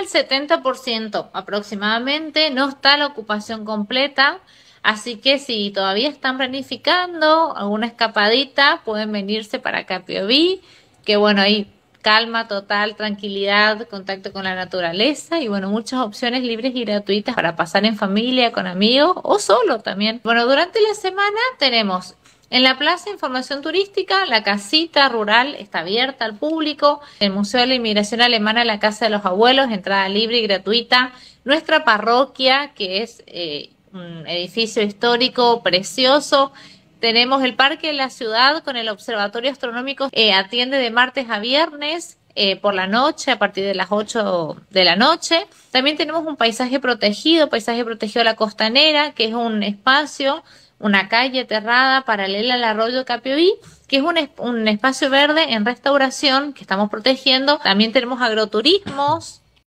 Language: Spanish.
al 70% aproximadamente, no está la ocupación completa, así que si todavía están planificando alguna escapadita, pueden venirse para Capiobí, que bueno, ahí calma total, tranquilidad, contacto con la naturaleza y bueno, muchas opciones libres y gratuitas para pasar en familia, con amigos o solo también. Bueno, durante la semana tenemos en la Plaza Información Turística, la casita rural está abierta al público. El Museo de la Inmigración Alemana, la Casa de los Abuelos, entrada libre y gratuita. Nuestra parroquia, que es eh, un edificio histórico precioso. Tenemos el Parque de la Ciudad con el Observatorio Astronómico, eh, atiende de martes a viernes. Eh, por la noche, a partir de las 8 de la noche. También tenemos un paisaje protegido, paisaje protegido de la costanera, que es un espacio una calle terrada paralela al arroyo Capioí, que es un, un espacio verde en restauración que estamos protegiendo. También tenemos agroturismos,